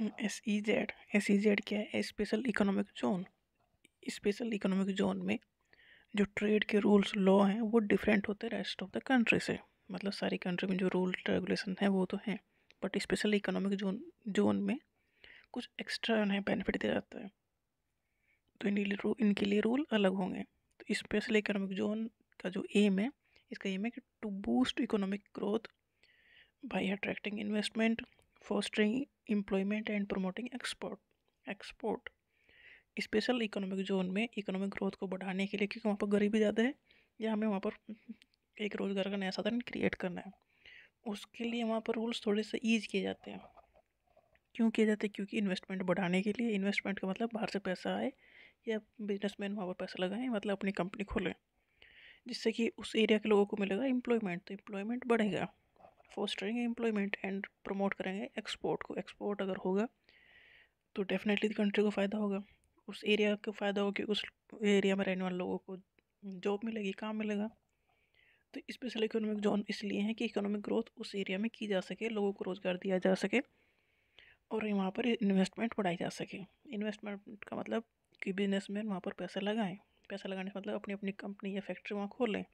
S E Z S E Z क्या है special economic zone special economic zone में जो ट्रेड के रूल्स लॉ हैं वो डिफरेंट होते हैं रेस्ट ऑफ द कंट्री से मतलब सारी कंट्री में जो रूल रेगुलेशन है वो तो हैं but special economic zone zone में कुछ एक्स्ट्रा उन्हें बेनिफिट दिया जाता है तो इन इनके लिए रूल अलग होंगे तो स्पेशल इकोनॉमिक जोन का जो एम है इसका एम है कि to boost economic growth by attracting investment fostering employment and promoting export export special economic zone में इकोनॉमिक ग्रोथ को बढ़ाने के लिए क्योंकि वहाँ पर गरीबी ज़्यादा है या हमें वहाँ पर एक रोज़गार का नया साधन क्रिएट करना है उसके लिए वहाँ पर रूल्स थोड़े से ईज किए जाते हैं क्यों किए जाते हैं क्योंकि इन्वेस्टमेंट बढ़ाने के लिए इन्वेस्टमेंट का मतलब बाहर से पैसा आए या बिजनेसमैन वहाँ पर पैसा लगाएं मतलब अपनी कंपनी खोलें जिससे कि उस एरिया के लोगों को मिलेगा एम्प्लॉयमेंट तो एम्प्लॉयमेंट बढ़ेगा फोस्टरिंग एम्प्लॉयमेंट एंड प्रमोट करेंगे एक्सपोर्ट को एक्सपोर्ट अगर होगा तो डेफिनेटली कंट्री को फ़ायदा होगा उस एरिया को फ़ायदा होगा क्योंकि उस एरिया में रहने वाले लोगों को जॉब मिलेगी काम मिलेगा तो स्पेशल इकोनॉमिक जोन इसलिए है कि इकोनॉमिक ग्रोथ उस एरिया में की जा सके लोगों को रोज़गार दिया जा सके और वहाँ पर इन्वेस्टमेंट बढ़ाई जा सके इन्वेस्टमेंट का मतलब कि बिजनेस मैन वहाँ पर पैसा लगाएं पैसा लगाने का मतलब अपनी अपनी कंपनी या फैक्ट्री वहाँ खोलें